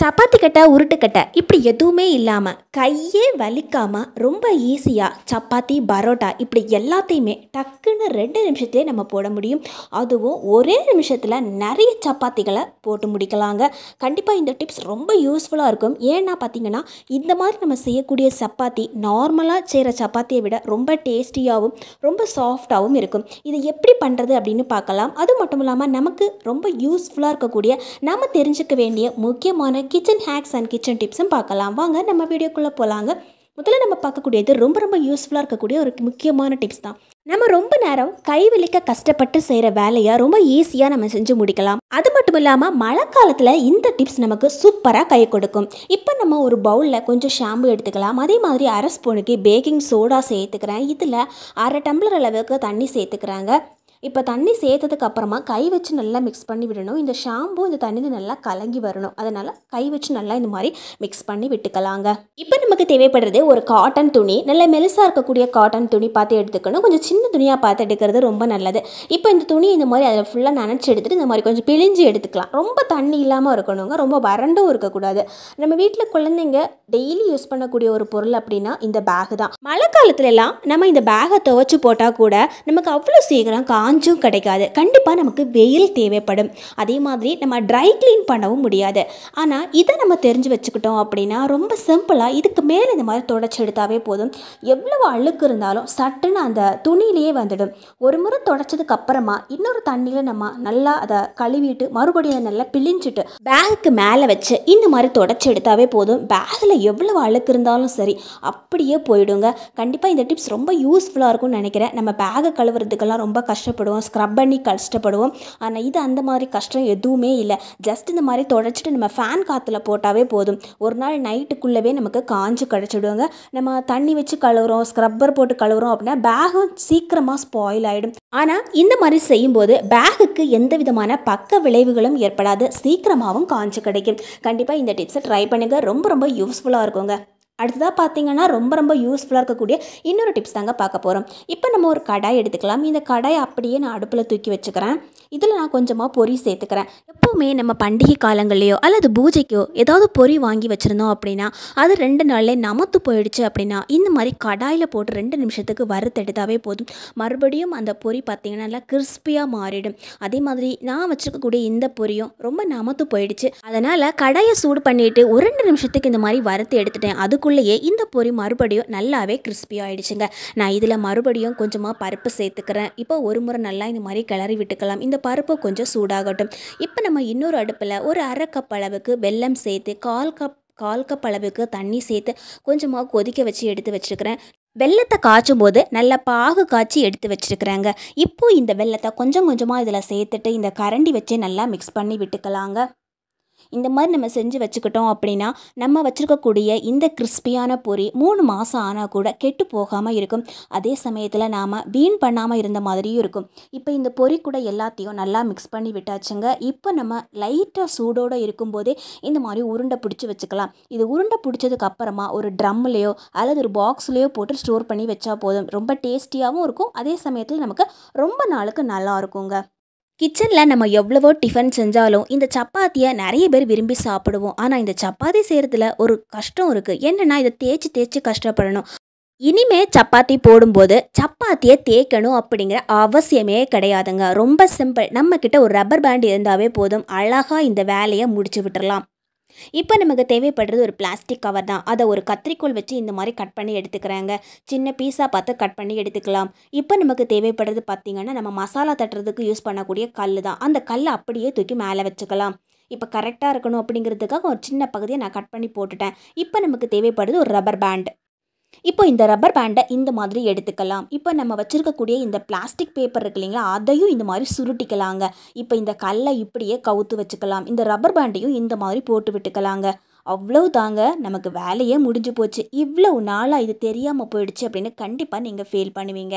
சப்பாத்தி கட்டை உருட்டுக்கட்டை இப்படி எதுவுமே இல்லாமல் கையே வலிக்காமல் ரொம்ப ஈஸியாக சப்பாத்தி பரோட்டா இப்படி எல்லாத்தையுமே டக்குன்னு ரெண்டு நிமிஷத்துலேயே நம்ம போட முடியும் அதுவும் ஒரே நிமிஷத்தில் நிறைய சப்பாத்திகளை போட்டு முடிக்கலாங்க கண்டிப்பாக இந்த டிப்ஸ் ரொம்ப யூஸ்ஃபுல்லாக இருக்கும் ஏன்னா பார்த்தீங்கன்னா இந்த மாதிரி நம்ம செய்யக்கூடிய சப்பாத்தி நார்மலாக செய்கிற சப்பாத்தியை விட ரொம்ப டேஸ்டியாகவும் ரொம்ப சாஃப்டாகவும் இருக்கும் இது எப்படி பண்ணுறது அப்படின்னு பார்க்கலாம் அது மட்டும் இல்லாமல் நமக்கு ரொம்ப யூஸ்ஃபுல்லாக இருக்கக்கூடிய நம்ம தெரிஞ்சுக்க வேண்டிய முக்கியமான கிச்சன் ஹேக்ஸ் அண்ட் கிச்சன் டிப்ஸும் பார்க்கலாம் வாங்க நம்ம வீடியோக்குள்ளே போகலாங்க முதல்ல நம்ம பார்க்கக்கூடியது ரொம்ப ரொம்ப யூஸ்ஃபுல்லாக இருக்கக்கூடிய ஒரு முக்கியமான டிப்ஸ் தான் நம்ம ரொம்ப நேரம் கை கஷ்டப்பட்டு செய்கிற வேலையை ரொம்ப ஈஸியாக நம்ம செஞ்சு முடிக்கலாம் அது மட்டும் இல்லாமல் மழை காலத்தில் இந்த டிப்ஸ் நமக்கு சூப்பராக கை கொடுக்கும் இப்போ நம்ம ஒரு பவுலில் கொஞ்சம் ஷாம்பு எடுத்துக்கலாம் அதே மாதிரி அரை ஸ்பூனுக்கு பேக்கிங் சோடா சேர்த்துக்கிறேன் இதில் அரை டம்ளர் அளவுக்கு தண்ணி சேர்த்துக்கிறாங்க இப்போ தண்ணி சேர்த்ததுக்கு அப்புறமா கை வச்சு நல்லா மிக்ஸ் பண்ணி விடணும் இந்த ஷாம்பு இந்த தண்ணியில் நல்லா கலங்கி வரணும் அதனால் கை வச்சு நல்லா இந்த மாதிரி மிக்ஸ் பண்ணி விட்டுக்கலாங்க இப்போ நமக்கு தேவைப்படுறது ஒரு காட்டன் துணி நல்ல மெலுசாக இருக்கக்கூடிய காட்டன் துணி பார்த்து எடுத்துக்கணும் கொஞ்சம் சின்ன துணியாக பார்த்து எடுக்கிறது ரொம்ப நல்லது இப்போ இந்த துணி இந்த மாதிரி அதில் ஃபுல்லாக நினச்சி எடுத்துகிட்டு இந்த மாதிரி கொஞ்சம் பிழிஞ்சு எடுத்துக்கலாம் ரொம்ப தண்ணி இல்லாமல் இருக்கணுங்க ரொம்ப வறண்டும் இருக்கக்கூடாது நம்ம வீட்டில் குழந்தைங்க டெய்லி யூஸ் பண்ணக்கூடிய ஒரு பொருள் அப்படின்னா இந்த பேகு தான் மழை காலத்துலலாம் நம்ம இந்த பேகை துவச்சி போட்டால் கூட நமக்கு அவ்வளோ சீக்கிரம் கா காஞ்சும் கிடைக்காது கண்டிப்பாக நமக்கு வெயில் தேவைப்படும் அதே மாதிரி நம்ம ட்ரை க்ளீன் பண்ணவும் முடியாது ஆனால் இதை நம்ம தெரிஞ்சு வச்சுக்கிட்டோம் அப்படின்னா ரொம்ப சிம்பிளாக இதுக்கு மேலே இந்த மாதிரி தொடச்சி எடுத்தாவே போதும் எவ்வளவு அழுக்கு இருந்தாலும் சட்டுன்னு அந்த துணியிலேயே வந்துடும் ஒரு முறை தொடச்சதுக்கு அப்புறமா இன்னொரு தண்ணியில் நம்ம நல்லா அதை கழுவிட்டு மறுபடியும் அதை நல்லா பிழிஞ்சிட்டு பேக்கு மேலே வச்சு இந்த மாதிரி தொடச்சி எடுத்தாவே போதும் பேகில் எவ்வளவு அழுக்கு இருந்தாலும் சரி அப்படியே போயிடுங்க கண்டிப்பாக இந்த டிப்ஸ் ரொம்ப யூஸ்ஃபுல்லாக இருக்கும்னு நினைக்கிறேன் நம்ம பேகை கழுவுறதுக்கெல்லாம் ரொம்ப கஷ்டப்படும் கஷ்டப்படுவோம் ஸ்க்ரப் பண்ணி கஷ்டப்படுவோம் ஆனால் இது அந்த மாதிரி கஷ்டம் எதுவுமே இல்லை ஜஸ்ட் இந்த மாதிரி தொடச்சிட்டு நம்ம ஃபேன் காற்றுல போட்டாவே போதும் ஒரு நாள் நைட்டுக்குள்ளவே நமக்கு காஞ்சு கிடச்சிடுவாங்க நம்ம தண்ணி வச்சு கழுவுறோம் ஸ்க்ரப்பர் போட்டு கழுவுறோம் அப்படின்னா பேகும் சீக்கிரமாக ஸ்பாயில் ஆகிடும் ஆனால் இந்த மாதிரி செய்யும்போது பேகுக்கு எந்த விதமான பக்க விளைவுகளும் ஏற்படாது சீக்கிரமாகவும் காஞ்சு கிடைக்கும் கண்டிப்பாக இந்த டிப்ஸை ட்ரை பண்ணுங்கள் ரொம்ப ரொம்ப யூஸ்ஃபுல்லாக இருக்குங்க அடுத்ததாக பார்த்தீங்கன்னா ரொம்ப ரொம்ப யூஸ்ஃபுல்லாக இருக்கக்கூடிய இன்னொரு டிப்ஸ் தாங்க பார்க்க போகிறோம் இப்போ நம்ம ஒரு கடாய் எடுத்துக்கலாம் இந்த கடாய் அப்படியே நான் அடுப்பில் தூக்கி வச்சுக்கிறேன் இதில் நான் கொஞ்சமாக பொறி சேர்த்துக்கிறேன் எப்போவுமே நம்ம பண்டிகை காலங்கள்லையோ அல்லது பூஜைக்கோ ஏதாவது பொறி வாங்கி வச்சுருந்தோம் அப்படின்னா அது ரெண்டு நாளில் நமத்து போயிடுச்சு அப்படின்னா இந்த மாதிரி கடாயில் போட்டு ரெண்டு நிமிஷத்துக்கு வறுத்தெடுத்தாவே போதும் மறுபடியும் அந்த பொறி பார்த்திங்கன்னா நல்லா கிறிஸ்பியாக மாறிடும் அதே மாதிரி நான் வச்சுருக்கக்கூடிய இந்த பொரியும் ரொம்ப நமத்து போயிடுச்சு அதனால் கடாயை சூடு பண்ணிவிட்டு ஒரு ரெண்டு நிமிஷத்துக்கு இந்த மாதிரி வறுத்து எடுத்துட்டேன் அதுக்குள்ளேயே இந்த பொரி மறுபடியும் நல்லாவே கிறிஸ்பியாக ஆகிடுச்சுங்க நான் இதில் மறுபடியும் கொஞ்சமாக பருப்பு சேர்த்துக்கிறேன் இப்போ ஒரு முறை நல்லா இந்த மாதிரி கிளறி விட்டுக்கலாம் இந்த பருப்பு கொஞ்சம் சூடாகட்டும் இப்போ நம்ம இன்னொரு அடுப்பில் ஒரு அரை கப் அளவுக்கு வெல்லம் சேர்த்து கால் கப் கால் கப் அளவுக்கு தண்ணி சேர்த்து கொஞ்சமாக கொதிக்க வச்சு எடுத்து வச்சுருக்கிறேன் வெள்ளத்தை காய்ச்சும் போது நல்லா பாகு காய்ச்சி எடுத்து வச்சுருக்குறாங்க இப்போது இந்த வெள்ளத்தை கொஞ்சம் கொஞ்சமாக இதில் சேர்த்துட்டு இந்த கரண்டி வச்சு நல்லா மிக்ஸ் பண்ணி விட்டுக்கலாங்க இந்த மாதிரி நம்ம செஞ்சு வச்சுக்கிட்டோம் அப்படின்னா நம்ம வச்சுருக்கக்கூடிய இந்த கிறிஸ்பியான பொரி மூணு மாதம் ஆனால் கூட கெட்டு போகாமல் இருக்கும் அதே சமயத்தில் நாம் வீண் பண்ணாமல் இருந்த மாதிரியும் இருக்கும் இப்போ இந்த பொரி கூட எல்லாத்தையும் நல்லா மிக்ஸ் பண்ணி விட்டாச்சுங்க இப்போ நம்ம லைட்டாக சூடோடு இருக்கும்போதே இந்த மாதிரி உருண்டை பிடிச்சி வச்சுக்கலாம் இது உருண்டை பிடிச்சதுக்கு அப்புறமா ஒரு ட்ரம்லேயோ அல்லது ஒரு பாக்ஸ்லேயோ போட்டு ஸ்டோர் பண்ணி வச்சா போதும் ரொம்ப டேஸ்டியாகவும் இருக்கும் அதே சமயத்தில் நமக்கு ரொம்ப நாளுக்கு நல்லா இருக்குங்க கிச்சனில் நம்ம எவ்வளவோ டிஃபன் செஞ்சாலும் இந்த சப்பாத்தியை நிறைய பேர் விரும்பி சாப்பிடுவோம் ஆனால் இந்த சப்பாத்தி செய்கிறதுல ஒரு கஷ்டம் இருக்குது என்னென்னா இதை தேய்ச்சி தேய்ச்சி கஷ்டப்படணும் இனிமே சப்பாத்தி போடும்போது சப்பாத்தியை தேய்க்கணும் அப்படிங்கிற அவசியமே கிடையாதுங்க ரொம்ப சிம்பிள் நம்மக்கிட்ட ஒரு ரப்பர் பேண்ட் இருந்தாவே போதும் அழகாக இந்த வேலையை முடிச்சு விட்டுடலாம் இப்போ நமக்கு தேவைப்படுறது ஒரு பிளாஸ்டிக் கவர் தான் அதை ஒரு கத்திரிக்கோள் வச்சு இந்த மாதிரி கட் பண்ணி எடுத்துக்கிறாங்க சின்ன பீஸாக பார்த்து கட் பண்ணி எடுத்துக்கலாம் இப்போ நமக்கு தேவைப்படுறது பார்த்திங்கன்னா நம்ம மசாலா தட்டுறதுக்கு யூஸ் பண்ணக்கூடிய கல் தான் அந்த கல்லை அப்படியே தூக்கி மேலே வச்சுக்கலாம் இப்போ கரெக்டாக இருக்கணும் அப்படிங்கிறதுக்காக ஒரு சின்ன பகுதியை நான் கட் பண்ணி போட்டுட்டேன் இப்போ நமக்கு தேவைப்படுது ஒரு ரப்பர் பேண்ட் இப்போ இந்த ரப்பர் பேண்டை இந்த மாதிரி எடுத்துக்கலாம் இப்போ நம்ம வச்சுருக்கக்கூடிய இந்த பிளாஸ்டிக் பேப்பர் இருக்கு இல்லைங்களா அதையும் இந்த மாதிரி சுருட்டிக்கலாங்க இப்போ இந்த கல்லை இப்படியே கவுத்து வச்சுக்கலாம் இந்த ரப்பர் பேண்டையும் இந்த மாதிரி போட்டு விட்டுக்கலாங்க அவ்வளோ தாங்க நமக்கு வேலையே முடிஞ்சு போச்சு இவ்வளோ நாளாக இது தெரியாமல் போயிடுச்சு அப்படின்னு கண்டிப்பாக நீங்கள் ஃபீல் பண்ணுவீங்க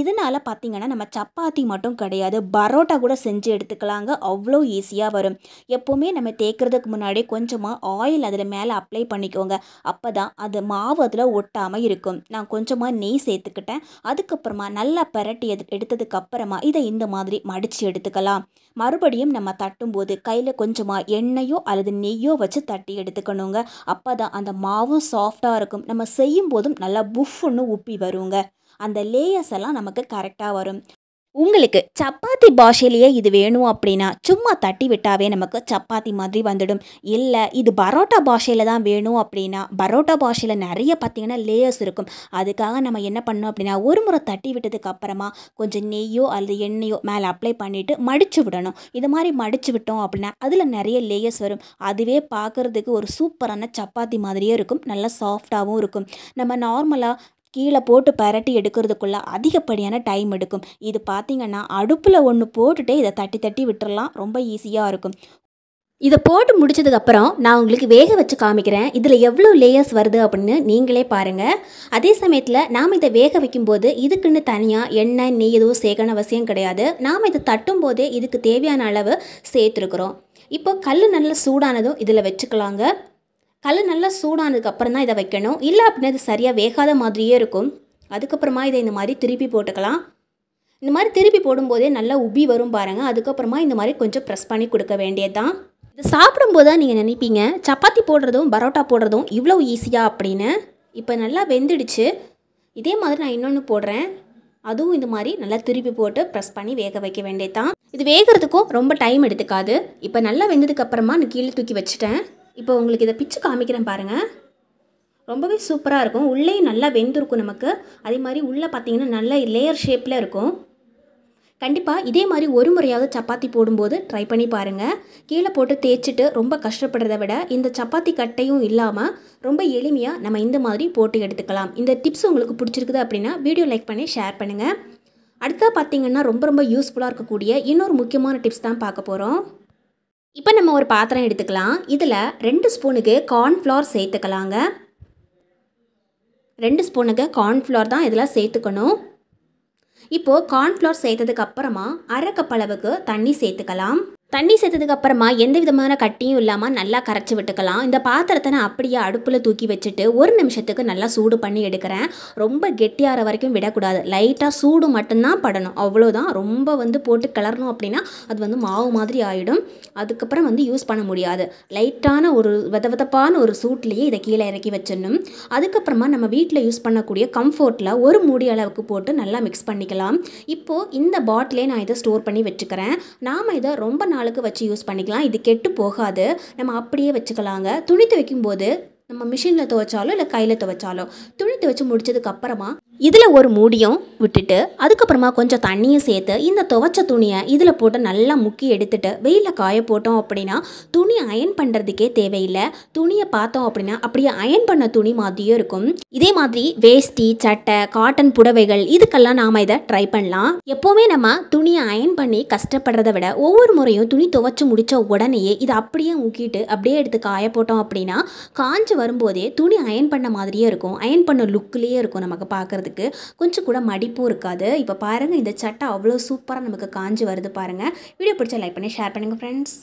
இதனால் பார்த்தீங்கன்னா நம்ம சப்பாத்தி மட்டும் கிடையாது பரோட்டா கூட செஞ்சு எடுத்துக்கலாங்க அவ்வளோ ஈஸியாக வரும் எப்போவுமே நம்ம தேய்க்கிறதுக்கு முன்னாடி கொஞ்சமாக ஆயில் அதில் மேலே அப்ளை பண்ணிக்கோங்க அப்போ தான் அது மாவு அதில் ஒட்டாமல் இருக்கும் நான் கொஞ்சமாக நெய் சேர்த்துக்கிட்டேன் அதுக்கப்புறமா நல்லா பரட்டி எது எடுத்ததுக்கப்புறமா இதை இந்த மாதிரி மடித்து எடுத்துக்கலாம் மறுபடியும் நம்ம தட்டும்போது கையில் கொஞ்சமாக எண்ணெயோ அல்லது நெய்யோ வச்சு தட்டி எடுத்துக்கணும் வதக்கணுங்க அப்போ தான் அந்த மாவும் சாஃப்டாக இருக்கும் நம்ம செய்யும் போதும் நல்லா புஃப்னு உப்பி வருங்க அந்த லேயர்ஸ் எல்லாம் நமக்கு கரெக்டாக வரும் உங்களுக்கு சப்பாத்தி பாஷையிலேயே இது வேணும் அப்படின்னா சும்மா தட்டி விட்டாவே நமக்கு சப்பாத்தி மாதிரி வந்துடும் இல்லை இது பரோட்டா பாஷையில் தான் வேணும் அப்படின்னா பரோட்டா பாஷையில் நிறைய பார்த்திங்கன்னா லேயர்ஸ் இருக்கும் அதுக்காக நம்ம என்ன பண்ணோம் அப்படின்னா ஒரு முறை தட்டி விட்டதுக்கு அப்புறமா கொஞ்சம் நெய்யோ அல்லது எண்ணெயோ மேலே அப்ளை பண்ணிவிட்டு மடித்து விடணும் இது மாதிரி மடித்து விட்டோம் அப்படின்னா அதில் நிறைய லேயர்ஸ் வரும் அதுவே பார்க்குறதுக்கு ஒரு சூப்பரான சப்பாத்தி மாதிரியே இருக்கும் நல்லா சாஃப்டாகவும் இருக்கும் நம்ம நார்மலாக கீழே போட்டு பரட்டி எடுக்கிறதுக்குள்ளே அதிகப்படியான டைம் எடுக்கும் இது பார்த்திங்கன்னா அடுப்பில் ஒன்று போட்டுட்டு இதை தட்டி தட்டி விட்டுறலாம் ரொம்ப ஈஸியாக இருக்கும் இதை போட்டு முடிச்சதுக்கப்புறம் நான் உங்களுக்கு வேக வச்சு காமிக்கிறேன் இதில் எவ்வளோ லேயர்ஸ் வருது அப்படின்னு நீங்களே பாருங்கள் அதே சமயத்தில் நாம் இதை வேக வைக்கும்போது இதுக்குன்னு தனியாக எண்ணெய் நெய் எதுவும் சேர்க்கண அவசியம் கிடையாது நாம் இதை தட்டும் போதே இதுக்கு தேவையான அளவு சேர்த்துருக்குறோம் இப்போ கல் நல்ல சூடானதும் இதில் வச்சுக்கலாங்க கல் நல்லா சூடானதுக்கு அப்புறம் தான் இதை வைக்கணும் இல்லை அப்படின்னா இது சரியாக வேகாத மாதிரியே இருக்கும் அதுக்கப்புறமா இதை இந்த மாதிரி திருப்பி போட்டுக்கலாம் இந்த மாதிரி திருப்பி போடும்போதே நல்லா உபி வரும் பாருங்கள் அதுக்கப்புறமா இந்த மாதிரி கொஞ்சம் ப்ரெஸ் பண்ணி கொடுக்க வேண்டியது தான் இதை சாப்பிடும்போது தான் நீங்கள் நினைப்பீங்க சப்பாத்தி போடுறதும் பரோட்டா போடுறதும் இவ்வளோ ஈஸியாக அப்படின்னு இப்போ நல்லா வெந்துடுச்சு இதே மாதிரி நான் இன்னொன்று போடுறேன் அதுவும் இந்த மாதிரி நல்லா திருப்பி போட்டு ப்ரெஸ் பண்ணி வேக வைக்க வேண்டியது தான் இது வேகிறதுக்கும் ரொம்ப டைம் எடுத்துக்காது இப்போ நல்லா வெந்ததுக்கப்புறமா நான் கீழே தூக்கி வச்சுட்டேன் இப்போ உங்களுக்கு இதை பிச்சு காமிக்கிறேன் பாருங்கள் ரொம்பவே சூப்பராக இருக்கும் உள்ளே நல்லா வெந்திருக்கும் நமக்கு அதே மாதிரி உள்ளே பார்த்தீங்கன்னா நல்ல லேயர் ஷேப்பில் இருக்கும் கண்டிப்பாக இதே மாதிரி ஒரு முறையாவது சப்பாத்தி போடும்போது ட்ரை பண்ணி பாருங்கள் கீழே போட்டு தேய்ச்சிட்டு ரொம்ப கஷ்டப்படுறத விட இந்த சப்பாத்தி கட்டையும் இல்லாமல் ரொம்ப எளிமையாக நம்ம இந்த மாதிரி போட்டு எடுத்துக்கலாம் இந்த டிப்ஸ் உங்களுக்கு பிடிச்சிருக்குது அப்படின்னா வீடியோ லைக் பண்ணி ஷேர் பண்ணுங்கள் அடுத்ததாக பார்த்தீங்கன்னா ரொம்ப ரொம்ப யூஸ்ஃபுல்லாக இருக்கக்கூடிய இன்னொரு முக்கியமான டிப்ஸ் தான் பார்க்க போகிறோம் இப்போ நம்ம ஒரு பாத்திரம் எடுத்துக்கலாம் இதில் ரெண்டு ஸ்பூனுக்கு கார்ன்ஃப்ளவர் சேர்த்துக்கலாங்க ரெண்டு ஸ்பூனுக்கு கார்ன்ஃப்ளவர் தான் இதில் சேர்த்துக்கணும் இப்போது கார்ன்ஃப்ளவர் சேர்த்ததுக்கு அப்புறமா அரை கப் அளவுக்கு தண்ணி சேர்த்துக்கலாம் தண்ணி சேர்த்ததுக்கு அப்புறமா எந்த விதமான கட்டியும் இல்லாமல் நல்லா கரைச்சி விட்டுக்கலாம் இந்த பாத்திரத்தை நான் அப்படியே அடுப்பில் தூக்கி வச்சுட்டு ஒரு நிமிஷத்துக்கு நல்லா சூடு பண்ணி எடுக்கிறேன் ரொம்ப கெட்டியாகிற வரைக்கும் விடக்கூடாது லைட்டாக சூடு மட்டும்தான் படணும் அவ்வளோதான் ரொம்ப வந்து போட்டு கிளறணும் அப்படின்னா அது வந்து மாவு மாதிரி ஆகிடும் அதுக்கப்புறம் வந்து யூஸ் பண்ண முடியாது லைட்டான ஒரு வித விதப்பான ஒரு சூட்லேயே இதை கீழே இறக்கி வச்சிடணும் அதுக்கப்புறமா நம்ம வீட்டில் யூஸ் பண்ணக்கூடிய கம்ஃபோர்ட்டில் ஒரு மூடி அளவுக்கு போட்டு நல்லா மிக்ஸ் பண்ணிக்கலாம் இப்போது இந்த பாட்டிலே நான் இதை ஸ்டோர் பண்ணி வச்சுக்கிறேன் நாம் இதை ரொம்ப நாள் நாளுக்கு வச்சு யூஸ் பண்ணிக்கலாம் இது கெட்டு போகாது நம்ம அப்படியே வச்சுக்கலாங்க துணி துவைக்கும்போது நம்ம மிஷினில் துவைச்சாலோ இல்லை கையில் துவைச்சாலோ துணி துவைச்சி முடிச்சதுக்கு அப்புறமா இதில் ஒரு மூடியும் விட்டுட்டு அதுக்கப்புறமா கொஞ்சம் தண்ணியும் சேர்த்து இந்த துவைச்ச துணியை இதில் போட்டு நல்லா முக்கி எடுத்துட்டு வெயிலில் காய போட்டோம் அப்படின்னா துணி அயன் பண்ணுறதுக்கே தேவையில்லை துணியை பார்த்தோம் அப்படின்னா அப்படியே அயன் பண்ண துணி மாதிரியும் இருக்கும் இதே மாதிரி வேஷ்டி சட்டை காட்டன் புடவைகள் இதுக்கெல்லாம் நாம் இதை ட்ரை பண்ணலாம் எப்போவுமே நம்ம துணியை அயன் பண்ணி கஷ்டப்படுறத விட ஒவ்வொரு முறையும் துணி துவைச்சி முடித்த உடனேயே இதை அப்படியே முக்கிட்டு அப்படியே எடுத்து காய போட்டோம் அப்படின்னா காஞ்சி வரும்போதே துணி அயன் பண்ண மாதிரியே இருக்கும் அயன் பண்ண லுக்லேயே இருக்கும் நமக்கு பார்க்குறது சாப்பிட்றதுக்கு கொஞ்சம் கூட மடிப்பும் இருக்காது இப்போ பாருங்கள் இந்த சட்டை அவ்வளோ சூப்பராக நமக்கு காஞ்சி வருது பாருங்கள் வீடியோ பிடிச்சா லைக் பண்ணி ஷேர் பண்ணுங்கள் ஃப்ரெண்ட்ஸ்